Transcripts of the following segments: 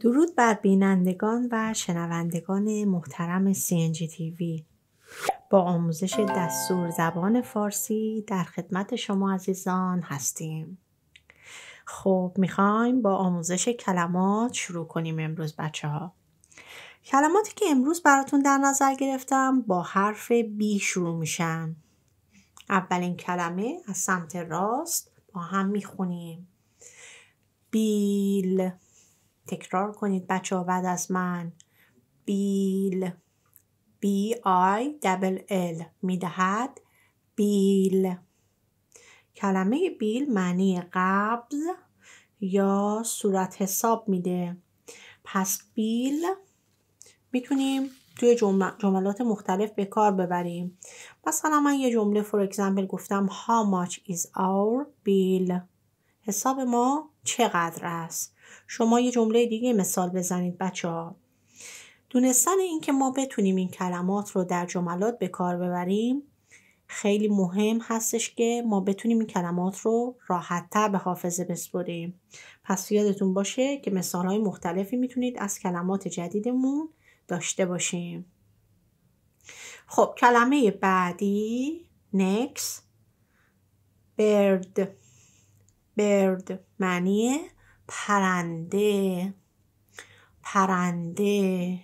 درود بر بینندگان و شنوندگان محترم CNG وی با آموزش دستور زبان فارسی در خدمت شما عزیزان هستیم خب میخوایم با آموزش کلمات شروع کنیم امروز بچه ها کلماتی که امروز براتون در نظر گرفتم با حرف بی شروع میشن اولین کلمه از سمت راست با هم میخونیم بیل تکرار کنید بچه ها بعد از من بیل بی آی دبل ال میدهد بیل کلمه بیل معنی قبض یا صورت حساب میده پس بیل میتونیم توی جملات مختلف به کار ببریم مثلا من یه جمله فور گفتم how much is our bill حساب ما چقدر است شما یه جمله دیگه مثال بزنید بچه ها. دونستن اینکه ما بتونیم این کلمات رو در جملات به کار ببریم خیلی مهم هستش که ما بتونیم این کلمات رو تر به حافظه بسپریم پس یادتون باشه که مثال های مختلفی میتونید از کلمات جدیدمون داشته باشیم خب کلمه بعدی next bird bird معنیه پرنده پرنده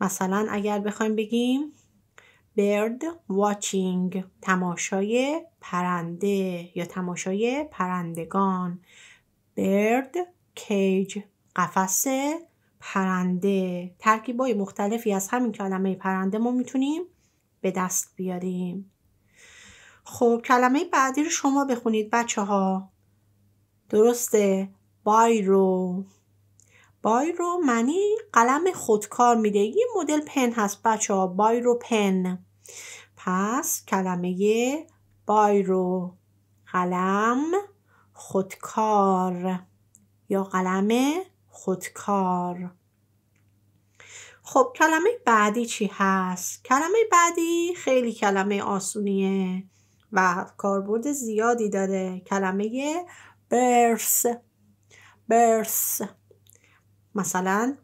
مثلا اگر بخوایم بگیم برد watching تماشای پرنده یا تماشای پرندگان برد cage قفس پرنده ترکیبای مختلفی از همین کلمه پرنده ما میتونیم به دست بیاریم خب کلمه بعدی رو شما بخونید بچه ها درسته بایرو بایرو معنی قلم خودکار میده یه مدل پن هست بچه ها بایرو پن پس کلمه بایرو قلم خودکار یا قلم خودکار خب کلمه بعدی چی هست؟ کلمه بعدی خیلی کلمه آسونیه و کاربرد زیادی داره کلمه برس برس مثلا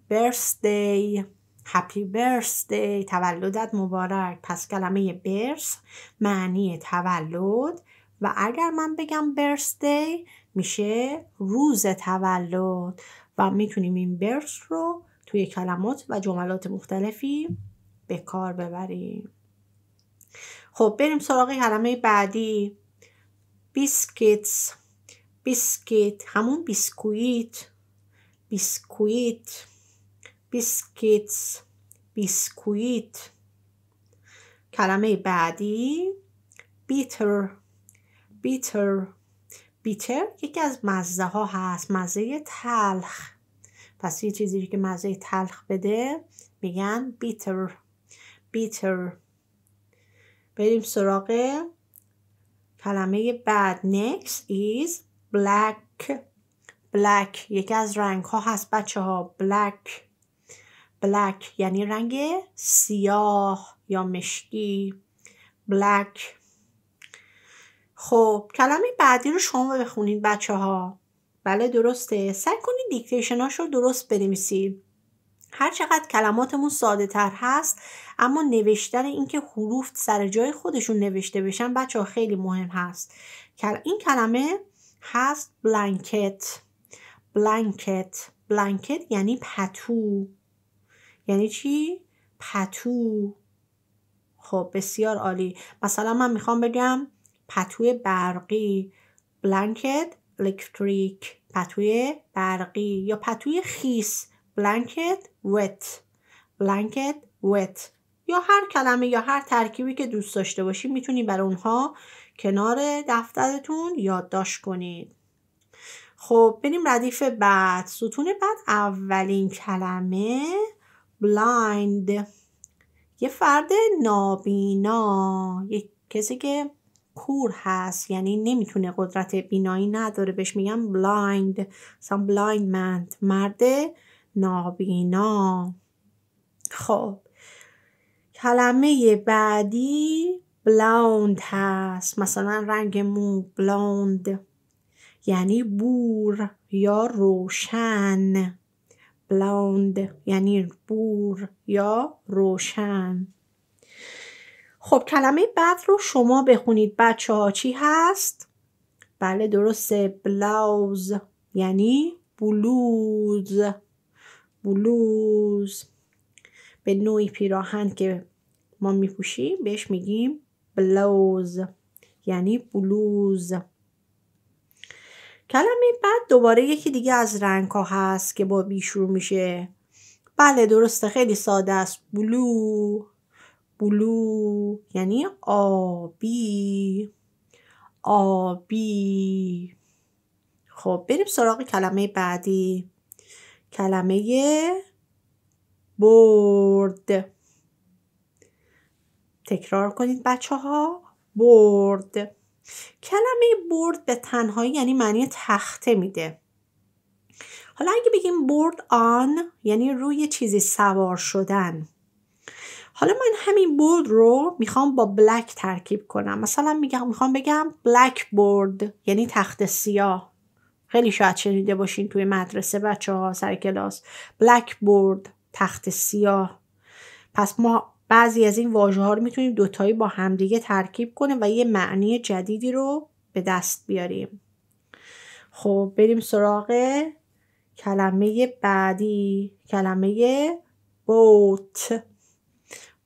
دی هپی دی تولدت مبارک پس کلمه برس معنی تولد و اگر من بگم دی میشه روز تولد و میتونیم این برس رو توی کلمات و جملات مختلفی به کار ببریم خب بریم سراغ کلمه بعدی بیسکیتس بیسکیت همون بیسکویت بیسکویت بیسکیت بیسکویت کلمه بعدی بیتر بیتر بیتر یکی از مزه ها هست مزه تلخ پس یه چیزی که مزه تلخ بده میگن بیتر بیتر بریم سراغ کلمه بعد next is بلک بلک یکی از رنگ ها هست بچه ها بلک بلک یعنی رنگ سیاه یا مشکی بلک خب کلمه بعدی رو شما بخونید بچه ها بله درسته سعی کنید دیکتیشن رو درست بنویسید هر چقدر کلماتمون ساده تر هست اما نوشتن اینکه حروف سر جای خودشون نوشته بشن بچه ها خیلی مهم هست این کلمه هست بلانکت بلانکت بلانکت یعنی پتو یعنی چی؟ پتو خب بسیار عالی مثلا من میخوام بگم پتوی برقی بلانکت الکتریک پتوی برقی یا پتوی خیس بلانکت وت بلانکت وت یا هر کلمه یا هر ترکیبی که دوست داشته باشی میتونی برای اونها کنار دفترتون یادداشت کنید خب بریم ردیف بعد ستون بعد اولین کلمه بلایند یه فرد نابینا یه کسی که کور هست یعنی نمیتونه قدرت بینایی نداره بهش میگم بلایند some بلایند man مرد نابینا خب کلمه بعدی بلاند هست مثلا رنگ مو بلاند یعنی بور یا روشن بلاند یعنی بور یا روشن خب کلمه بعد رو شما بخونید بچه ها چی هست؟ بله درسته بلاوز یعنی بلوز بلوز به نوعی پیراهن که ما میپوشیم بهش میگیم بلوز یعنی بلوز کلمه بعد دوباره یکی دیگه از رنگ ها هست که با بی شروع میشه بله درسته خیلی ساده است بلو بلو یعنی آبی آبی خب بریم سراغ کلمه بعدی کلمه برد تکرار کنید بچه ها برد کلمه برد به تنهایی یعنی معنی تخته میده حالا اگه بگیم برد آن یعنی روی چیزی سوار شدن حالا من همین برد رو میخوام با بلک ترکیب کنم مثلا میگم میخوام بگم بلک برد یعنی تخت سیاه خیلی شاید شنیده باشین توی مدرسه بچه ها سر کلاس بلک برد تخت سیاه پس ما بعضی از این واژه ها رو میتونیم دوتایی با همدیگه ترکیب کنیم و یه معنی جدیدی رو به دست بیاریم خب بریم سراغ کلمه بعدی کلمه بوت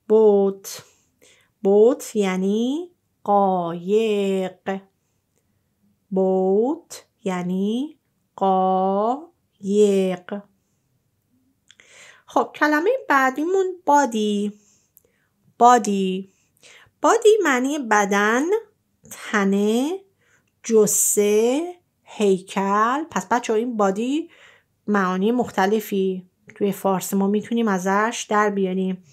بوت بوت یعنی قایق بوت یعنی قایق خب کلمه بعدیمون بادی بادی بادی معنی بدن تنه جسه هیکل پس بچه این بادی معانی مختلفی توی فارسی ما میتونیم ازش در بیاریم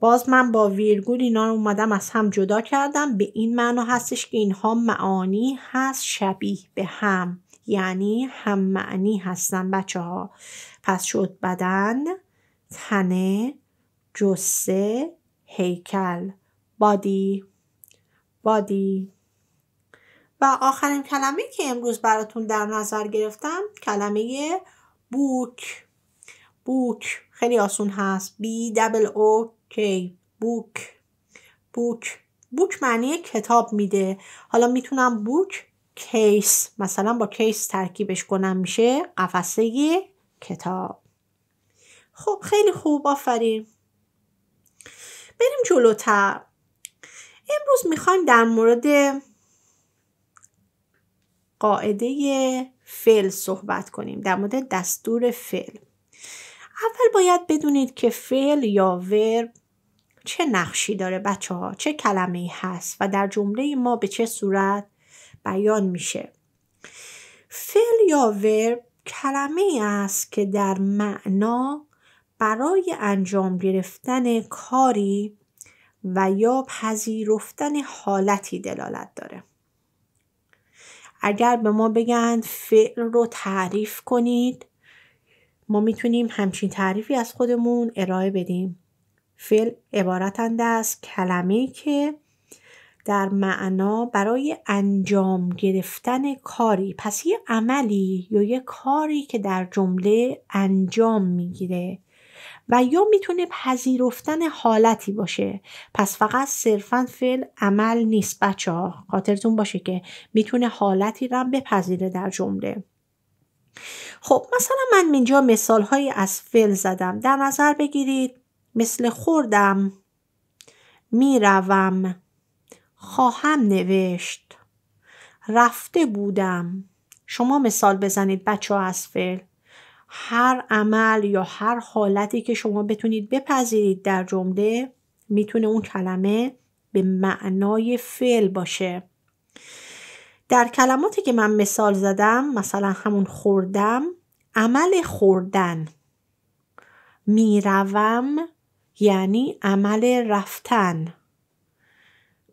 باز من با ویرگول اینا رو اومدم از هم جدا کردم به این معنا هستش که اینها معانی هست شبیه به هم یعنی هم معنی هستن بچه ها پس شد بدن تنه جسه هیکل بادی بادی و آخرین کلمه که امروز براتون در نظر گرفتم کلمه بوک بوک خیلی آسون هست بی دبل او بوک بوک بوک معنی کتاب میده حالا میتونم بوک کیس مثلا با کیس ترکیبش کنم میشه قفسه کتاب خب خیلی خوب آفرین بریم جلوتر امروز میخوایم در مورد قاعده فعل صحبت کنیم در مورد دستور فعل اول باید بدونید که فعل یا ورب چه نقشی داره بچه ها چه کلمه ای هست و در جمله ما به چه صورت بیان میشه فعل یا ورب کلمه ای است که در معنا برای انجام گرفتن کاری و یا پذیرفتن حالتی دلالت داره اگر به ما بگن فعل رو تعریف کنید ما میتونیم همچین تعریفی از خودمون ارائه بدیم فعل عبارتند از کلمه که در معنا برای انجام گرفتن کاری پس یه عملی یا یه کاری که در جمله انجام میگیره و یا میتونه پذیرفتن حالتی باشه پس فقط صرفا فعل عمل نیست بچه ها خاطرتون باشه که میتونه حالتی را بپذیره در جمله خب مثلا من اینجا مثال هایی از فعل زدم در نظر بگیرید مثل خوردم میروم خواهم نوشت رفته بودم شما مثال بزنید بچه ها از فعل هر عمل یا هر حالتی که شما بتونید بپذیرید در جمله میتونه اون کلمه به معنای فعل باشه در کلماتی که من مثال زدم مثلا همون خوردم عمل خوردن میروم یعنی عمل رفتن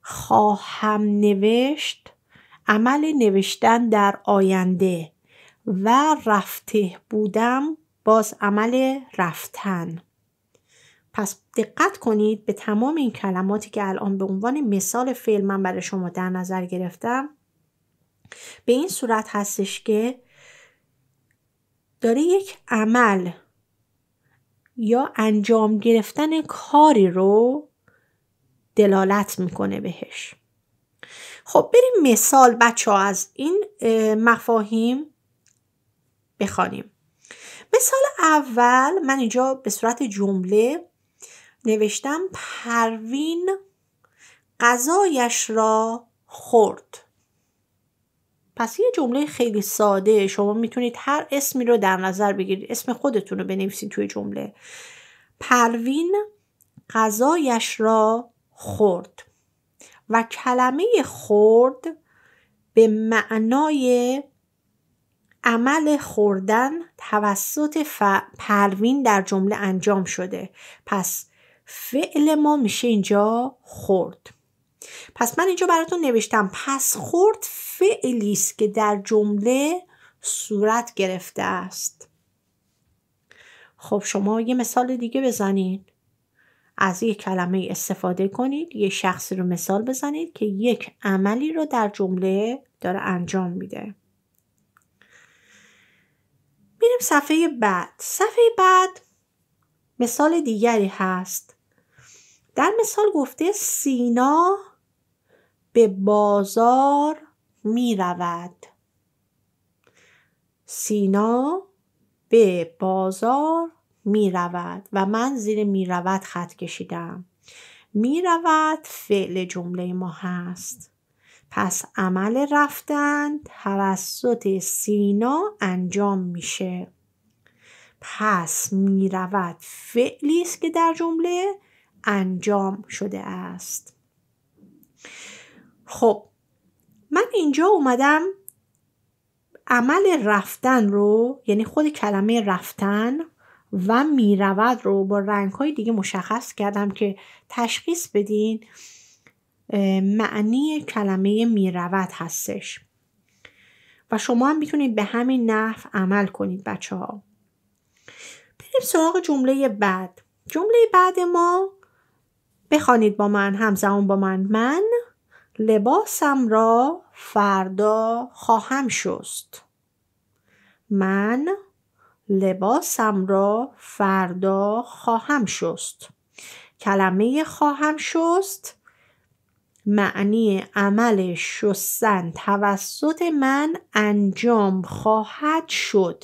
خواهم نوشت عمل نوشتن در آینده و رفته بودم باز عمل رفتن پس دقت کنید به تمام این کلماتی که الان به عنوان مثال فعل من برای شما در نظر گرفتم به این صورت هستش که داره یک عمل یا انجام گرفتن کاری رو دلالت میکنه بهش خب بریم مثال بچه ها از این مفاهیم بخوانیم مثال اول من اینجا به صورت جمله نوشتم پروین غذایش را خورد پس یه جمله خیلی ساده شما میتونید هر اسمی رو در نظر بگیرید اسم خودتون رو بنویسید توی جمله پروین غذایش را خورد و کلمه خورد به معنای عمل خوردن توسط پروین در جمله انجام شده پس فعل ما میشه اینجا خورد پس من اینجا براتون نوشتم پس خورد فعلی است که در جمله صورت گرفته است خب شما یه مثال دیگه بزنید از یک کلمه استفاده کنید یه شخصی رو مثال بزنید که یک عملی رو در جمله داره انجام میده میریم صفحه بعد صفحه بعد مثال دیگری هست در مثال گفته سینا به بازار می رود سینا به بازار می رود و من زیر می رود خط کشیدم می رود فعل جمله ما هست پس عمل رفتن توسط سینا انجام میشه پس میرود فعلی است که در جمله انجام شده است خب من اینجا اومدم عمل رفتن رو یعنی خود کلمه رفتن و میرود رو با رنگ های دیگه مشخص کردم که تشخیص بدین معنی کلمه میرود هستش و شما هم میتونید به همین نحو عمل کنید بچه ها بریم سراغ جمله بعد جمله بعد ما بخوانید با من همزمان با من من لباسم را فردا خواهم شست من لباسم را فردا خواهم شست کلمه خواهم شست معنی عمل شستن توسط من انجام خواهد شد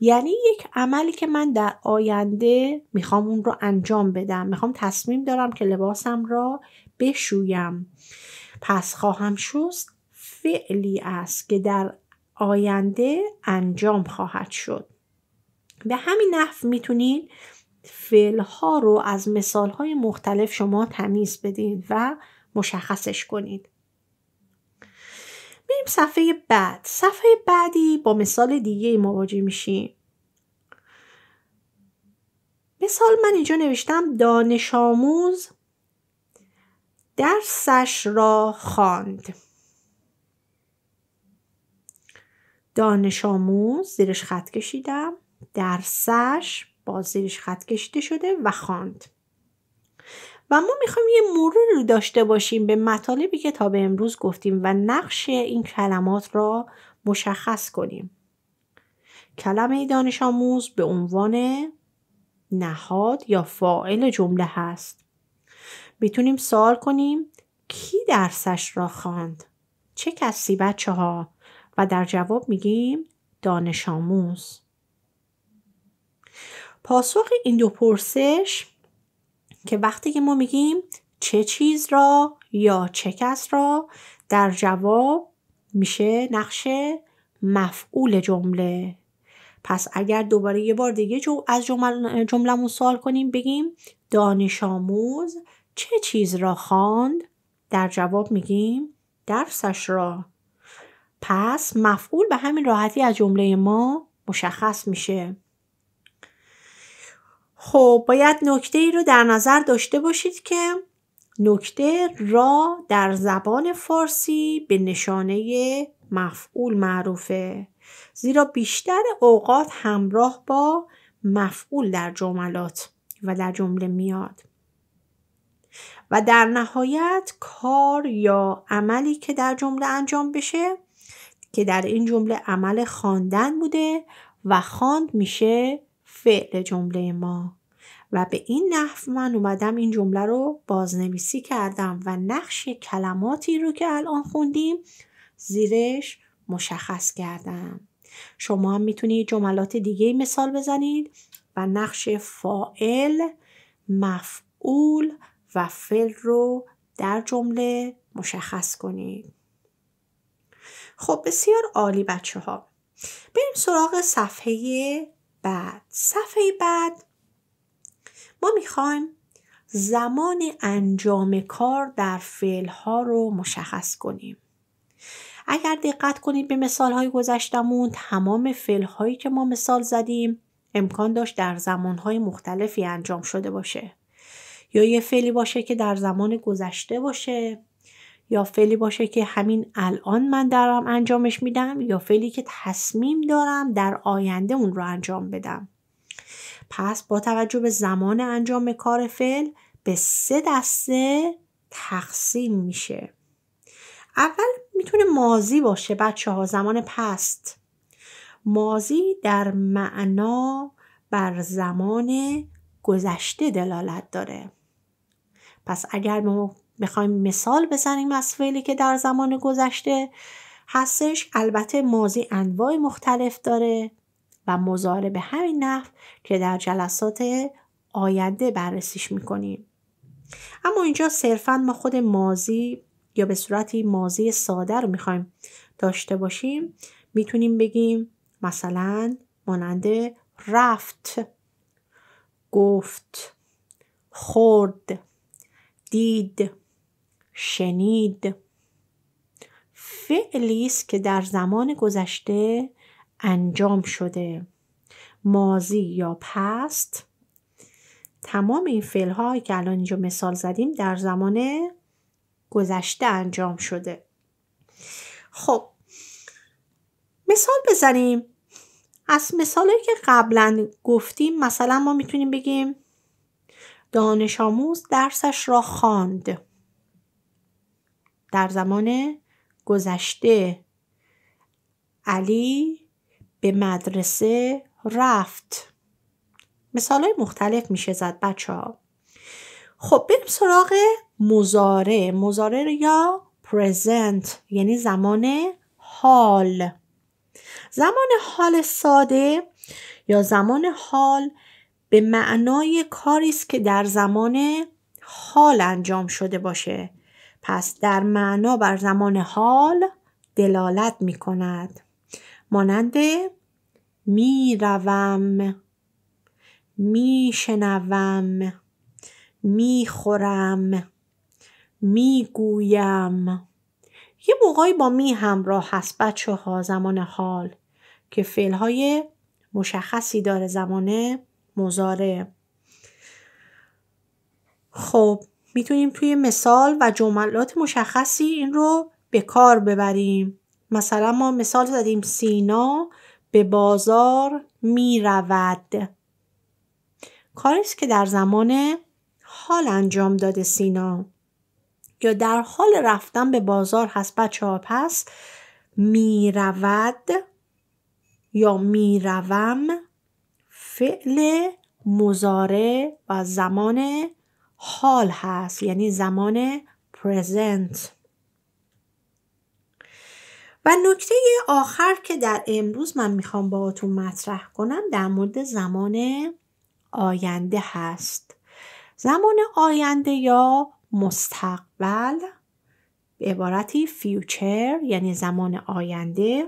یعنی یک عملی که من در آینده میخوام اون رو انجام بدم میخوام تصمیم دارم که لباسم را بشویم پس خواهم شست فعلی است که در آینده انجام خواهد شد به همین نحو میتونید فعلها رو از مثالهای مختلف شما تمیز بدین و مشخصش کنید میریم صفحه بعد صفحه بعدی با مثال دیگه مواجه میشیم مثال من اینجا نوشتم دانش آموز درسش را خواند دانش آموز زیرش خط کشیدم درسش باز زیرش خط کشیده شده و خواند و ما میخوایم یه رو داشته باشیم به مطالبی که تا به امروز گفتیم و نقش این کلمات را مشخص کنیم. کلمه دانش آموز به عنوان نهاد یا فاعل جمله هست. میتونیم سوال کنیم کی درسش را خواند؟ چه کسی بچه ها؟ و در جواب میگیم دانش آموز. پاسخ این دو پرسش که وقتی که ما میگیم چه چیز را یا چه کس را در جواب میشه نقش مفعول جمله پس اگر دوباره یه بار دیگه جو از جملمون جمله سوال کنیم بگیم دانش آموز چه چیز را خواند در جواب میگیم درسش را پس مفعول به همین راحتی از جمله ما مشخص میشه خب باید نکته ای رو در نظر داشته باشید که نکته را در زبان فارسی به نشانه مفعول معروفه زیرا بیشتر اوقات همراه با مفعول در جملات و در جمله میاد و در نهایت کار یا عملی که در جمله انجام بشه که در این جمله عمل خواندن بوده و خواند میشه فعل جمله ما و به این نحو من اومدم این جمله رو بازنویسی کردم و نقش کلماتی رو که الان خوندیم زیرش مشخص کردم شما هم میتونید جملات دیگه مثال بزنید و نقش فائل مفعول و فعل رو در جمله مشخص کنید خب بسیار عالی بچه ها بریم سراغ صفحه بعد صفحه بعد ما میخوایم زمان انجام کار در فعل ها رو مشخص کنیم اگر دقت کنید به مثال های گذشتمون تمام فعل هایی که ما مثال زدیم امکان داشت در زمان های مختلفی انجام شده باشه یا یه فعلی باشه که در زمان گذشته باشه یا فعلی باشه که همین الان من دارم انجامش میدم یا فعلی که تصمیم دارم در آینده اون رو انجام بدم پس با توجه به زمان انجام کار فعل به سه دسته تقسیم میشه اول میتونه ماضی باشه بچه ها زمان پست ماضی در معنا بر زمان گذشته دلالت داره پس اگر ما میخوایم مثال بزنیم از فعلی که در زمان گذشته هستش البته ماضی انواع مختلف داره و مزاره به همین نحو که در جلسات آینده بررسیش میکنیم اما اینجا صرفا ما خود ماضی یا به صورتی ماضی ساده رو میخوایم داشته باشیم میتونیم بگیم مثلا مانند رفت گفت خورد دید شنید فعلی است که در زمان گذشته انجام شده ماضی یا پست تمام این فعل هایی که الان اینجا مثال زدیم در زمان گذشته انجام شده خب مثال بزنیم از مثالی که قبلا گفتیم مثلا ما میتونیم بگیم دانش آموز درسش را خواند در زمان گذشته علی به مدرسه رفت مثال های مختلف میشه زد بچه ها خب بریم سراغ مزاره مزاره یا پرزنت یعنی زمان حال زمان حال ساده یا زمان حال به معنای کاری است که در زمان حال انجام شده باشه پس در معنا بر زمان حال دلالت می کند مانند می روم می شنوم می خورم می گویم یه موقعی با می همراه هست بچه ها زمان حال که های مشخصی داره زمان مزاره خب میتونیم توی مثال و جملات مشخصی این رو به کار ببریم مثلا ما مثال زدیم سینا به بازار میرود کاری است که در زمان حال انجام داده سینا یا در حال رفتن به بازار هست بچه ها پس میرود یا میروم فعل مزاره و زمان حال هست یعنی زمان پرزنت و نکته آخر که در امروز من میخوام با مطرح کنم در مورد زمان آینده هست زمان آینده یا مستقبل به عبارتی فیوچر یعنی زمان آینده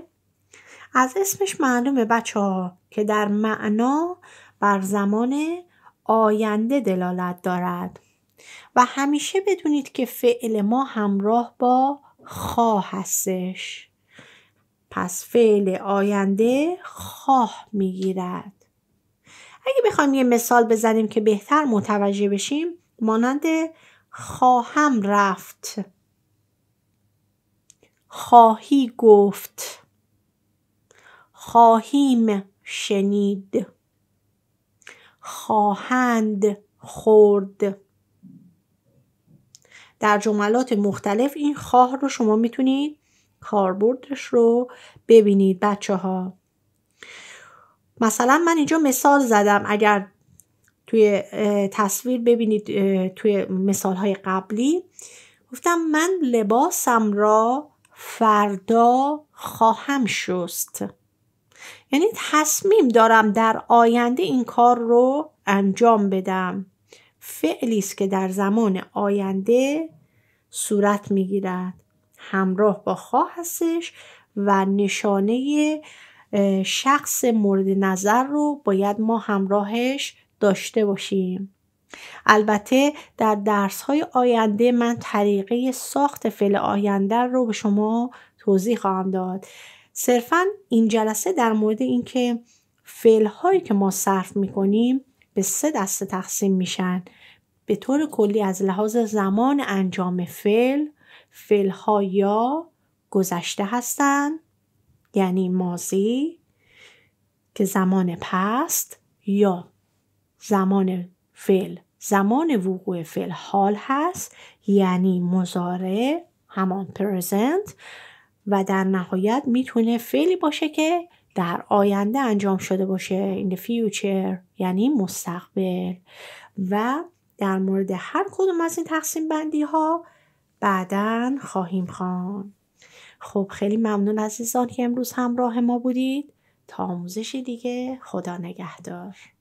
از اسمش معلومه بچه ها که در معنا بر زمان آینده دلالت دارد و همیشه بدونید که فعل ما همراه با خواه هستش پس فعل آینده خواه میگیرد اگه بخوایم یه مثال بزنیم که بهتر متوجه بشیم مانند خواهم رفت خواهی گفت خواهیم شنید خواهند خورد در جملات مختلف این خواه رو شما میتونید کاربردش رو ببینید بچه ها مثلا من اینجا مثال زدم اگر توی تصویر ببینید توی مثال های قبلی گفتم من لباسم را فردا خواهم شست یعنی تصمیم دارم در آینده این کار رو انجام بدم فعلی است که در زمان آینده صورت میگیرد همراه با خواه هستش و نشانه شخص مورد نظر رو باید ما همراهش داشته باشیم البته در درس های آینده من طریقه ساخت فعل آینده رو به شما توضیح خواهم داد صرفا این جلسه در مورد اینکه فعل هایی که ما صرف می کنیم به سه دسته تقسیم میشن به طور کلی از لحاظ زمان انجام فعل فعل ها یا گذشته هستند یعنی ماضی که زمان پست یا زمان فعل زمان وقوع فعل حال هست یعنی مزارع همان پرزنت و در نهایت میتونه فعلی باشه که در آینده انجام شده باشه in the future یعنی مستقبل و در مورد هر کدوم از این تقسیم بندی ها بعدا خواهیم خوان خب خیلی ممنون عزیزان که امروز همراه ما بودید تا آموزش دیگه خدا نگهدار